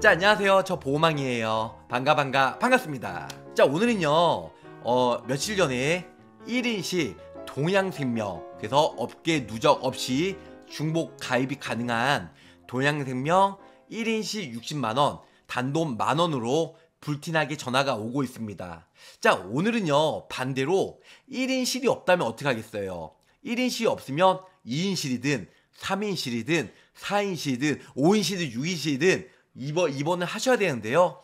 자 안녕하세요 저 보호망이에요 반가 반가 반갑습니다 자 오늘은요 어 며칠 전에 1인시 동양생명 그래서 업계 누적 없이 중복 가입이 가능한 동양생명 1인시 60만원 단돈 만원으로 불티나게 전화가 오고 있습니다 자 오늘은요 반대로 1인실이 없다면 어떻게 하겠어요 1인실이 없으면 2인실이든 3인실이든 4인실이든 5인실이든 6인실이든 입원, 입원을 하셔야 되는데요.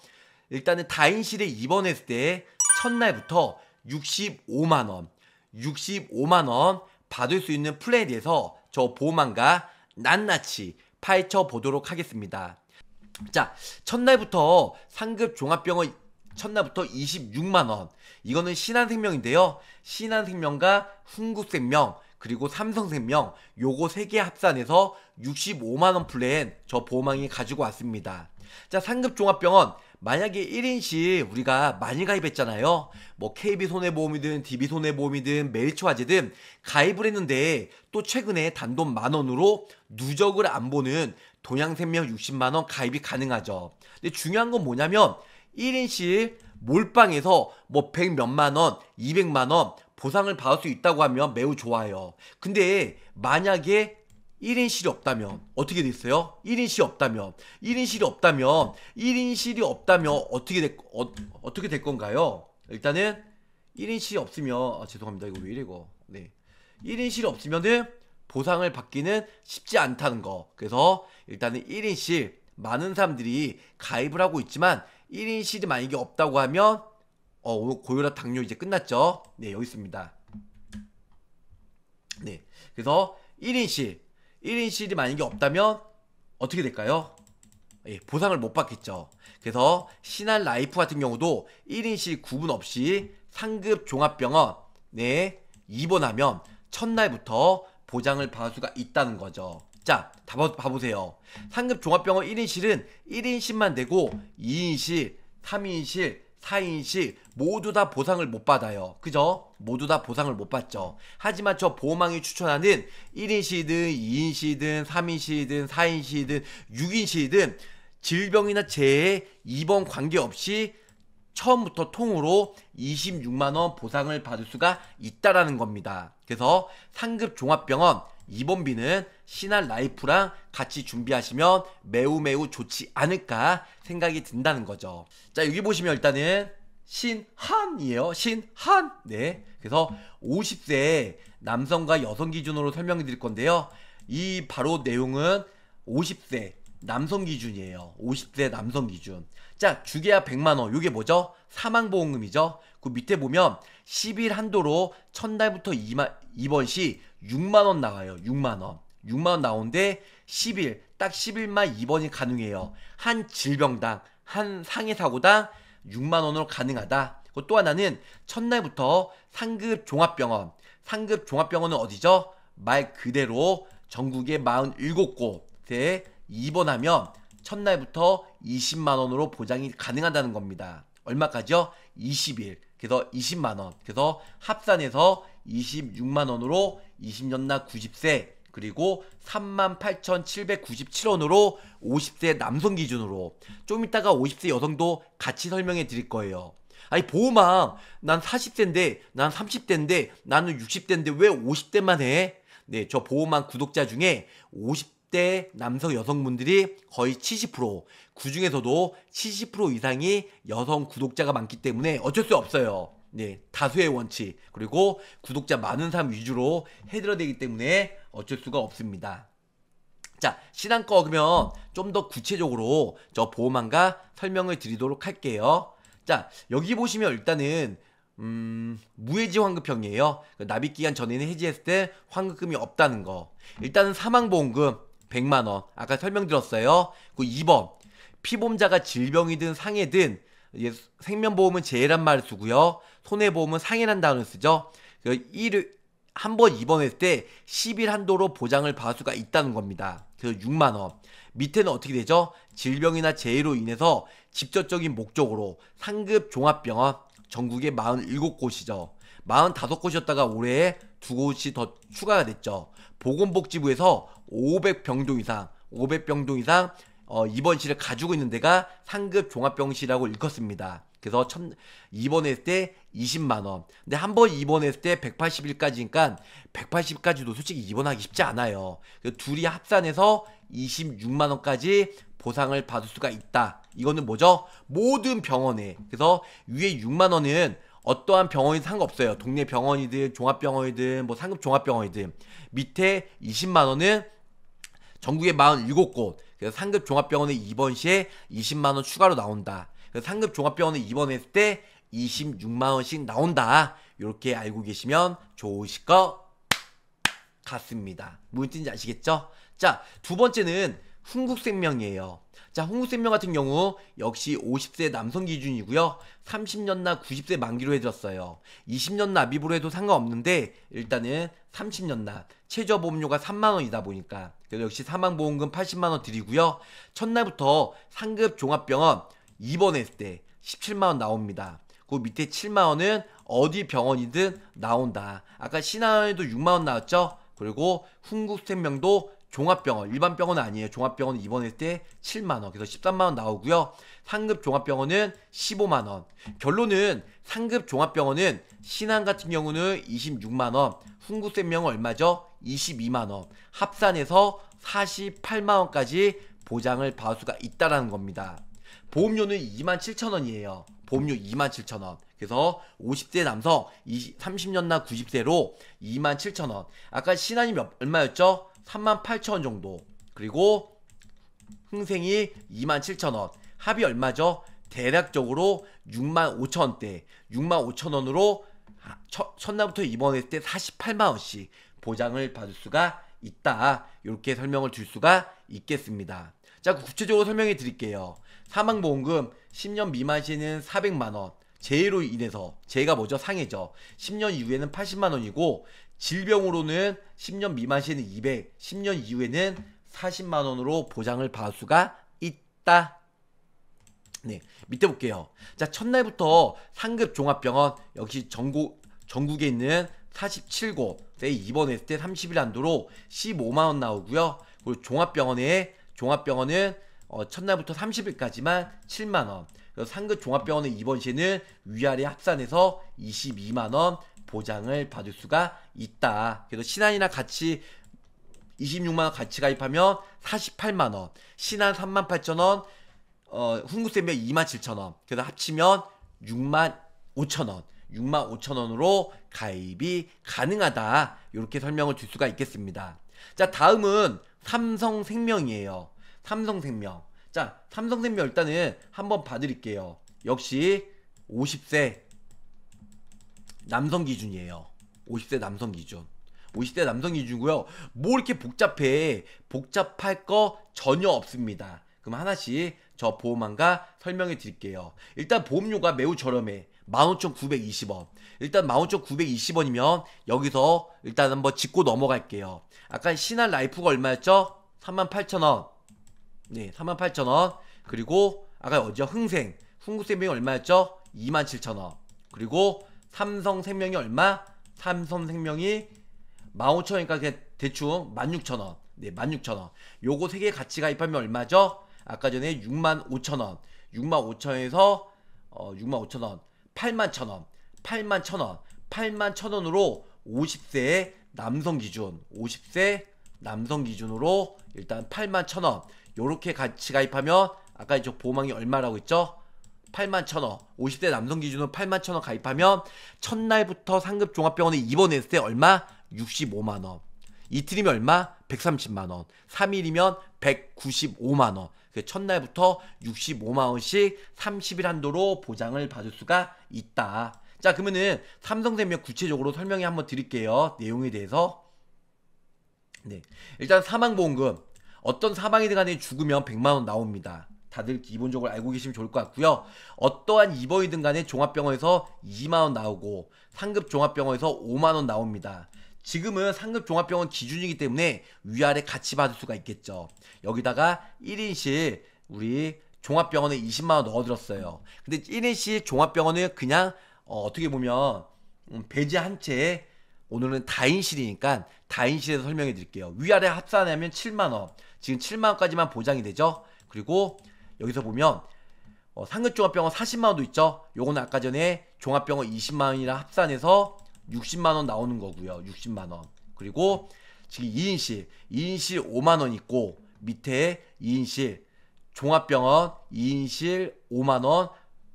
일단은 다인실에 입원했을 때 첫날부터 65만원, 65만원 받을 수 있는 플랜에 대해서 저 보험안과 낱낱이 파헤쳐 보도록 하겠습니다. 자, 첫날부터 상급 종합병원 첫날부터 26만원. 이거는 신한생명인데요. 신한생명과 흥국생명 그리고 삼성생명 요거 세 개 합산해서 65만원 플랜 저보호망이 가지고 왔습니다. 자 상급종합병원 만약에 1인씩 우리가 많이 가입했잖아요. 뭐 KB손해보험이든 DB손해보험이든 매일초화재든 가입을 했는데 또 최근에 단돈 만원으로 누적을 안 보는 동양생명 60만원 가입이 가능하죠. 근데 중요한 건 뭐냐면 1인씩 몰빵해서 뭐 100 몇만원, 200만원 보상을 받을 수 있다고 하면 매우 좋아요. 근데 만약에 1인실이 없다면 어떻게 됐어요? 1인실이 없다면 1인실이 없다면 1인실이 없다면 어떻게 될 어, 어떻게 될 건가요? 일단은 1인실이 없으면 아 죄송합니다. 이거 왜 이래 이거. 네. 1인실이 없으면은 보상을 받기는 쉽지 않다는 거. 그래서 일단은 1인실 많은 사람들이 가입을 하고 있지만 1인실이 만약에 없다고 하면 어, 오늘 고혈압 당뇨 이제 끝났죠? 네, 여기 있습니다. 네. 그래서 1인실, 1인실이 만약에 없다면 어떻게 될까요? 예, 보상을 못 받겠죠. 그래서 신한 라이프 같은 경우도 1인실 구분 없이 상급 종합병원 에 네, 입원하면 첫날부터 보장을 받을 수가 있다는 거죠. 자, 다 봐보세요. 상급 종합병원 1인실은 1인실만 되고 2인실, 3인실, 타인식 모두 다 보상을 못 받아요. 그죠? 모두 다 보상을 못 받죠. 하지만 저보호망이 추천하는 1인 시든 2인 시든 3인 시든 4인 시든 6인 시든 질병이나 재해 입원 관계없이 처음부터 통으로 26만원 보상을 받을 수가 있다라는 겁니다. 그래서 상급 종합병원 이번비는 신한 라이프랑 같이 준비하시면 매우 매우 좋지 않을까 생각이 든다는 거죠. 자, 여기 보시면 일단은 신한이에요. 신한. 네. 그래서 50세 남성과 여성 기준으로 설명해 드릴 건데요. 이 바로 내용은 50세 남성 기준이에요. 50세 남성 기준. 자, 주계약 100만원. 요게 뭐죠? 사망보험금이죠. 그 밑에 보면 10일 한도로 첫날부터 2만, 이번 시 6만원 나와요. 6만원. 6만원 나온데 10일, 딱 10일만 2번이 가능해요. 한 질병당, 한 상해사고당 6만원으로 가능하다. 또 하나는 첫날부터 상급 종합병원. 상급 종합병원은 어디죠? 말 그대로 전국의 47곳에 입원하면 첫날부터 20만원으로 보장이 가능하다는 겁니다. 얼마까지요? 20일. 그래서 20만원 그래서 합산해서 26만원으로 20년나 90세 그리고 38,797원으로 50세 남성 기준으로 좀 이따가 50세 여성도 같이 설명해 드릴 거예요. 아니 보호망 난 40대인데 난 30대인데 나는 60대인데 왜 50대만 해? 네, 저 보호망 구독자 중에 20대 남성 여성분들이 거의 70%, 그 중에서도 70% 이상이 여성 구독자가 많기 때문에 어쩔 수 없어요. 네, 다수의 원칙, 그리고 구독자 많은 사람 위주로 해드려야 되기 때문에 어쩔 수가 없습니다. 자, 신한거 그러면 좀 더 구체적으로 저 보험안과 설명을 드리도록 할게요. 자, 여기 보시면 일단은 음, 무해지 환급형이에요. 그 납입기간 전에는 해지했을 때 환급금이 없다는 거. 일단은 사망보험금, 100만원. 아까 설명드렸어요. 그 2번. 피보험자가 질병이든 상해든 생명보험은 재해란 말을 쓰고요. 손해보험은 상해란 단어를 쓰죠. 그1 한번 입원했을 때 10일 한도로 보장을 받을 수가 있다는 겁니다. 그래서 6만원. 밑에는 어떻게 되죠? 질병이나 재해로 인해서 직접적인 목적으로 상급 종합병원 전국에 47곳이죠. 45곳이었다가 올해에 두 곳이 더 추가가 됐죠. 보건복지부에서 500병동 이상, 500병동 이상 어, 입원실을 가지고 있는 데가 상급 종합병실이라고 읽었습니다. 그래서 첫 입원했을 때 20만 원. 근데 한번 입원했을 때 180일까지니까 180까지도 솔직히 입원하기 쉽지 않아요. 둘이 합산해서 26만 원까지 보상을 받을 수가 있다. 이거는 뭐죠? 모든 병원에. 그래서 위에 6만 원은 어떠한 병원이 상관없어요. 동네 병원이든 종합병원이든 뭐 상급 종합병원이든 밑에 20만 원은 전국에 47곳 그래서 상급 종합병원에 입원 시에 20만 원 추가로 나온다. 그래서 상급 종합병원에 입원했을 때 26만 원씩 나온다. 이렇게 알고 계시면 좋으실 것 같습니다. 무슨 뜻인지 아시겠죠? 자, 두 번째는 흥국생명이에요. 자, 홍국생명 같은 경우 역시 50세 남성 기준이고요. 30년 나 90세 만기로 해줬어요. 20년 납입으로 해도 상관없는데 일단은 30년 납. 최저 보험료가 3만 원이다 보니까 그래서 역시 사망 보험금 80만 원 드리고요. 첫날부터 상급 종합병원 입원했을 때 17만 원 나옵니다. 그 밑에 7만 원은 어디 병원이든 나온다. 아까 신한원에도 6만 원 나왔죠? 그리고 홍국생명도 종합병원, 일반 병원 아니에요. 종합병원 입원했을 때 7만원, 그래서 13만원 나오고요. 상급 종합병원은 15만원. 결론은 상급 종합병원은 신한 같은 경우는 26만원, 훈구센명은 얼마죠? 22만원. 합산해서 48만원까지 보장을 받을 수가 있다라는 겁니다. 보험료는 27,000원이에요. 보험료 27,000원. 그래서 5 0세 남성 30년나 90세로 27,000원. 아까 신한이 몇, 얼마였죠? 38,000원 정도 그리고 흥생이 27,000원 합이 얼마죠? 대략적으로 65,000원대 65,000원으로 첫날부터 입원했을 때 48만원씩 보장을 받을 수가 있다 이렇게 설명을 줄 수가 있겠습니다 자 구체적으로 설명해 드릴게요 사망보험금 10년 미만 시에는 400만원 재해로 인해서 재해가 뭐죠? 상해죠. 10년 이후에는 80만원이고 질병으로는 10년 미만 시에는 200, 10년 이후에는 40만 원으로 보장을 받을 수가 있다. 네, 밑에 볼게요. 자, 첫날부터 상급 종합병원 역시 전국 전국에 있는 47곳에 입원했을 때 30일 안도로 15만 원 나오고요. 그리고 종합병원에 종합병원은 어, 첫날부터 30일까지만 7만 원. 상급 종합병원의 입원 시에는 위아래 합산해서 22만 원 보장을 받을 수가 있다. 그래서 신한이나 같이 26만원 같이 가입하면 48만원, 신한 38,000원, 어, 훈구세면 27,000원, 그래서 합치면 65,000원, 65,000원으로 가입이 가능하다. 이렇게 설명을 줄 수가 있겠습니다. 자, 다음은 삼성생명이에요. 삼성생명. 자, 삼성생명 일단은 한번 봐드릴게요. 역시 50세 남성 기준이에요. 50세 남성 기준. 50대 남성 기준이고요. 뭐 이렇게 복잡해. 복잡할 거 전혀 없습니다. 그럼 하나씩 저 보험안과 설명해 드릴게요. 일단 보험료가 매우 저렴해. 15,920원. 일단 15,920원이면 여기서 일단 한번 짚고 넘어갈게요. 아까 신한 라이프가 얼마였죠? 38,000원. 네, 38,000원. 그리고 아까 어디죠? 흥생. 흥국생명이 얼마였죠? 27,000원. 그리고 삼성생명이 얼마? 삼성생명이 15,000원이니까 대충 16,000원. 네, 16,000원. 요거 세개 같이 가입하면 얼마죠? 아까 전에 65,000원. 65,000원에서 어, 65,000원. 81,000원. 81,000원. 81,000원으로 50세 남성 기준. 50세 남성 기준으로 일단 81,000원. 요렇게 같이 가입하면 아까 이쪽 보험이 얼마라고 했죠? 8만 1 천원 50대 남성 기준으로 8만 1 천원 가입하면 첫날부터 상급 종합병원에 입원했을 때 얼마? 65만원 이틀이면 얼마? 130만원 3일이면 195만원 그 첫날부터 65만원씩 30일 한도로 보장을 받을 수가 있다 자 그러면은 삼성생명 구체적으로 설명해 한번 드릴게요 내용에 대해서 네 일단 사망보험금 어떤 사망이든 간에 죽으면 100만원 나옵니다 다들 기본적으로 알고 계시면 좋을 것 같고요. 어떠한 입원이든 간에 종합병원에서 2만원 나오고 상급 종합병원에서 5만원 나옵니다. 지금은 상급 종합병원 기준이기 때문에 위아래 같이 받을 수가 있겠죠. 여기다가 1인실 우리 종합병원에 20만원 넣어들었어요. 근데 1인실 종합병원은 그냥 어, 떻게 보면 음, 배제 한채 오늘은 다인실이니까 다인실에서 설명해 드릴게요. 위아래 합산하면 7만원. 지금 7만원까지만 보장이 되죠. 그리고 여기서 보면 어, 상급종합병원 40만원도 있죠 요거는 아까 전에 종합병원 20만원이랑 합산해서 60만원 나오는 거고요 60만원 그리고 지금 2인실 2인실 5만원 있고 밑에 2인실 종합병원 2인실 5만원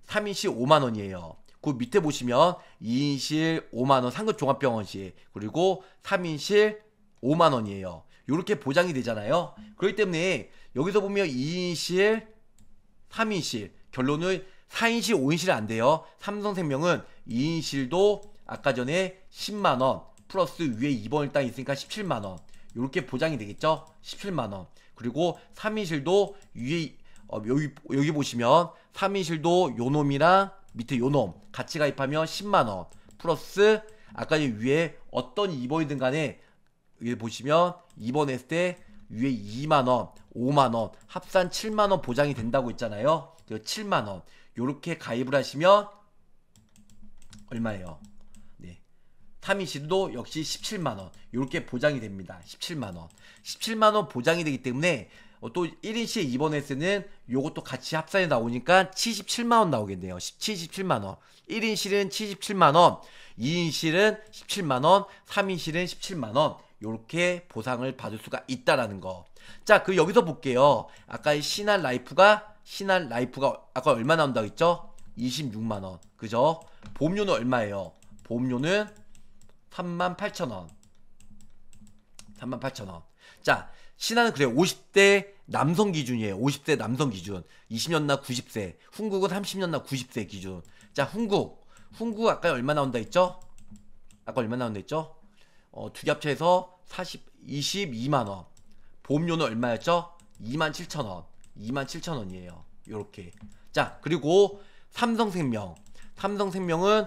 3인실 5만원이에요 그 밑에 보시면 2인실 5만원 상급종합병원실 그리고 3인실 5만원이에요 이렇게 보장이 되잖아요 그렇기 때문에 여기서 보면 2인실 3인실 결론은 4인실 5인실 안 돼요 삼성생명은 2인실도 아까 전에 10만원 플러스 위에 2번을 딱 있으니까 17만원 이렇게 보장이 되겠죠 17만원 그리고 3인실도 위에 어, 여기, 여기 보시면 3인실도 요놈이랑 밑에 요놈 같이 가입하면 10만원 플러스 아까 전에 위에 어떤 2번이든 간에 여기 보시면 2번 했을 때 위에 2만원, 5만원, 합산 7만원 보장이 된다고 했잖아요 7만원. 요렇게 가입을 하시면 얼마예요? 네. 타미시도 역시 17만원. 요렇게 보장이 됩니다. 17만원. 17만원 보장이 되기 때문에 어, 또 1인 시에 입원했을 는이것도 같이 합산이 나오니까 77만원 나오겠네요. 77만원. 1인 실은 77만원, 2인 실은 17만원, 3인 실은 17만원. 이렇게 보상을 받을 수가 있다라는 거. 자, 그 여기서 볼게요. 아까 신한 라이프가 신한 라이프가 아까 얼마 나온다고 했죠? 26만 원. 그죠? 보험료는 얼마예요? 보험료는 3만8천원3만8천원 자, 신한은 그래 50대 남성 기준이에요. 50대 남성 기준. 20년 나 90세. 훈국은 30년 나 90세 기준. 자, 훈국. 훈국 아까 얼마 나온다 했죠? 아까 얼마 나온다 했죠? 어, 두개 합쳐서 40, 22만원 보험료는 얼마였죠? 27,000원 27,000원이에요 요렇게 자 그리고 삼성생명 삼성생명은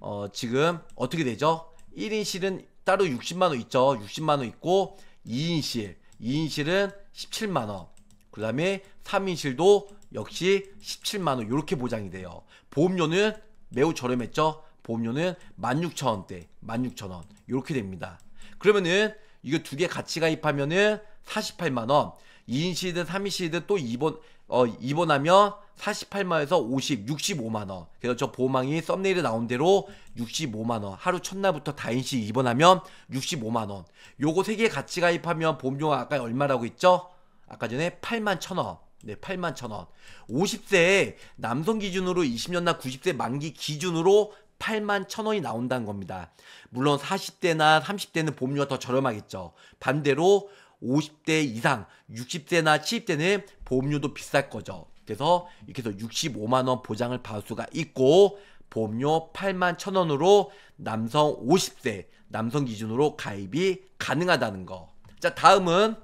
어, 지금 어떻게 되죠? 1인실은 따로 60만원 있죠 60만원 있고 2인실 2인실은 17만원 그 다음에 3인실도 역시 17만원 이렇게 보장이 돼요 보험료는 매우 저렴했죠 보험료는 16,000원대, 16,000원 이렇게 됩니다. 그러면은 이거 두 개 같이 가입하면은 48만원 2인 시리든 3인 시리든 또 2번 어, 2번 하면 48만원에서 50, 65만원. 그래서 저보험왕이 썸네일에 나온 대로 65만원. 하루 첫날부터 다인시 2번 하면 65만원. 요거 세 개 같이 가입하면 보험료가 아까 얼마라고 했죠? 아까 전에 8만 1 천원. 네, 8만 1 천원. 50세 남성 기준으로 20년 나 90세 만기 기준으로 8만 천 원이 나온다는 겁니다. 물론 40대나 30대는 보험료가 더 저렴하겠죠. 반대로 50대 이상, 60대나 70대는 보험료도 비쌀 거죠. 그래서 이렇게 해서 65만 원 보장을 받을 수가 있고 보험료 8만 천 원으로 남성 50세, 남성 기준으로 가입이 가능하다는 거. 자, 다음은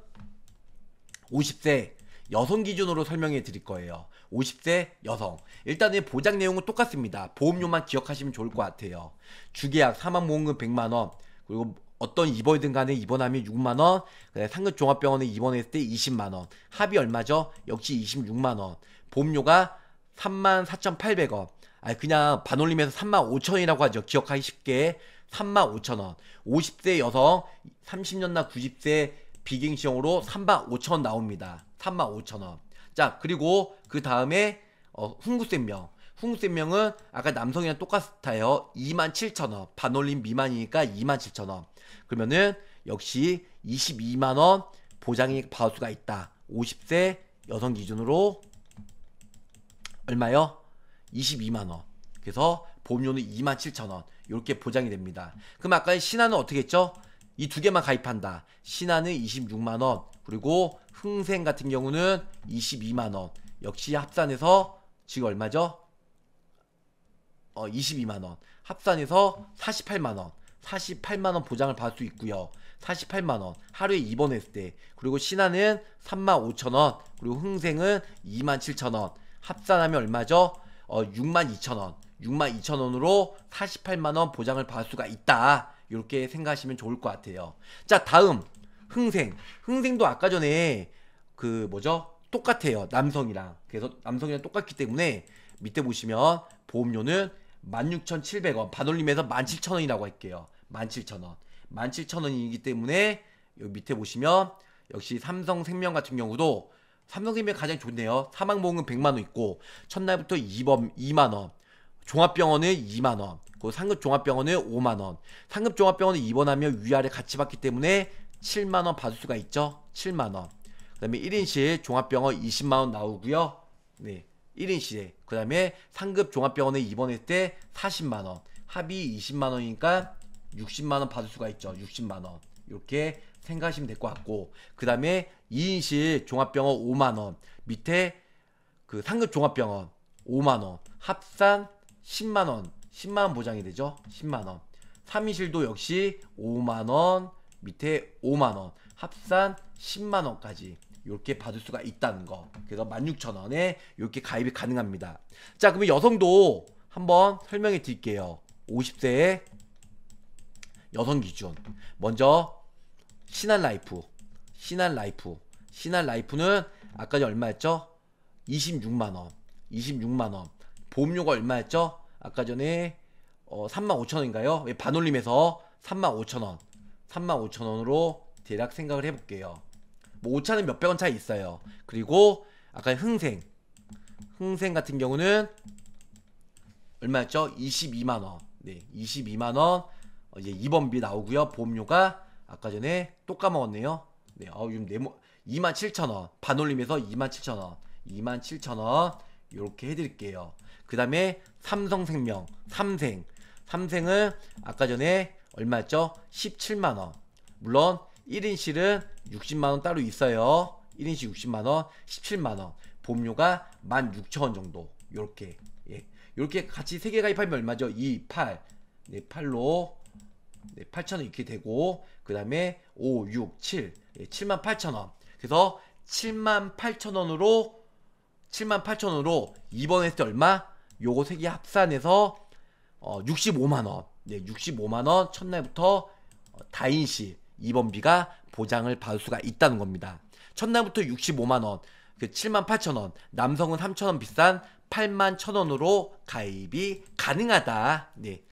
50세 여성 기준으로 설명해 드릴 거예요. 50세 여성. 일단 의 보장 내용은 똑같습니다. 보험료만 기억하시면 좋을 것 같아요. 주계약 사망보험금 100만원, 그리고 어떤 입원이든 간에 입원하면 6만원, 상급 종합병원에 입원했을 때 20만원, 합이 얼마죠? 역시 26만원, 보험료가 34,800원, 만아 그냥 반올림해서 3만5천원이라고 하죠. 기억하기 쉽게 3만5천원 50세 여성, 30년나 90세 비갱신형으로 3만5천원 나옵니다. 3만5천원 자, 그리고 그 다음에 어, 훈구쌤명. 훈구쌤명은 아까 남성이랑 똑같아요. 27,000원. 반올림 미만이니까 27,000원. 그러면은 역시 22만원 보장이 받을 수가 있다. 50세 여성 기준으로 얼마요? 22만원. 그래서 보험료는 27,000원. 이렇게 보장이 됩니다. 그럼 아까 신화는 어떻게 했죠? 이 두 개만 가입한다. 신화는 26만원. 그리고 흥생 같은 경우는 22만원 역시 합산해서 지금 얼마죠? 어 22만원 합산해서 48만원 48만원 보장을 받을 수 있고요 48만원 하루에 2번 했을 때 그리고 신한은 35,000원 그리고 흥생은 27,000원 합산하면 얼마죠? 어 62,000원 62,000원으로 48만원 보장을 받을 수가 있다 이렇게 생각하시면 좋을 것 같아요 자 다음 흥생. 흥생도 아까 전에 그 뭐죠? 똑같아요. 남성이랑. 그래서 남성이랑 똑같기 때문에 밑에 보시면 보험료는 16,700원. 반올림에서 17,000원이라고 할게요. 17,000원. 17,000원이기 때문에 여기 밑에 보시면 역시 삼성생명 같은 경우도 삼성생명이 가장 좋네요. 사망보험은 100만원 있고 첫날부터 2번, 2만원. 종합병원은 2만원. 그 상급종합병원은 5만원. 상급종합병원은 입원하면 위아래 같이 받기 때문에 7만원 받을 수가 있죠 7만원 그 다음에 1인실 종합병원 20만원 나오고요 네 1인실에 그 다음에 상급 종합병원에 입원했을 때 40만원 합의 20만원이니까 60만원 받을 수가 있죠 60만원 이렇게 생각하시면 될 것 같고 그 다음에 2인실 종합병원 5만원 밑에 그 상급 종합병원 5만원 합산 10만원 10만원 보장이 되죠 10만원 3인실도 역시 5만원 밑에 5만원 합산 10만원까지 이렇게 받을 수가 있다는 거 그래서 16,000원에 이렇게 가입이 가능합니다 자 그러면 여성도 한번 설명해 드릴게요 50세의 여성 기준 먼저 신한 라이프 신한 라이프 신한 라이프는 아까 얼마였죠? 26만원 26만원 보험료가 얼마였죠? 아까 전에 어, 3 0 0 0원인가요 반올림해서 3 5 0 0 0원 35,000원으로 대략 생각을 해볼게요. 뭐 오차는 몇백 원 차이 있어요. 그리고 아까 흥생 흥생 같은 경우는 얼마였죠? 22만 원. 네, 22만 원. 어, 이제 2번비 나오고요. 보험료가 아까 전에 또 까먹었네요. 네, 어, 요즘 네모 2만 7천 원. 반올림에서 2 7 0 0 0 원. 2 7 0 0 0 원. 이렇게 해드릴게요. 그 다음에 삼성생명, 삼생. 삼생은 아까 전에 얼마죠? 17만원 물론 1인실은 60만원 따로 있어요 1인실 60만원 17만원 보험료가 16,000원 정도 요렇게 예. 요렇게 같이 3개 가입하면 얼마죠? 2, 8 네, 8로 네, 8,000원 이렇게 되고 그 다음에 5, 6, 7 예, 78,000원 그래서 78,000원으로 78,000원으로 2번 했을 때 얼마? 요거 3개 합산해서 어, 65만원 네, 65만 원 첫날부터 어, 다인 시 입원비가 보장을 받을 수가 있다는 겁니다. 첫날부터 65만 원, 그 7만 8천 원, 남성은 3천 원 비싼 8만 천 원으로 가입이 가능하다. 네.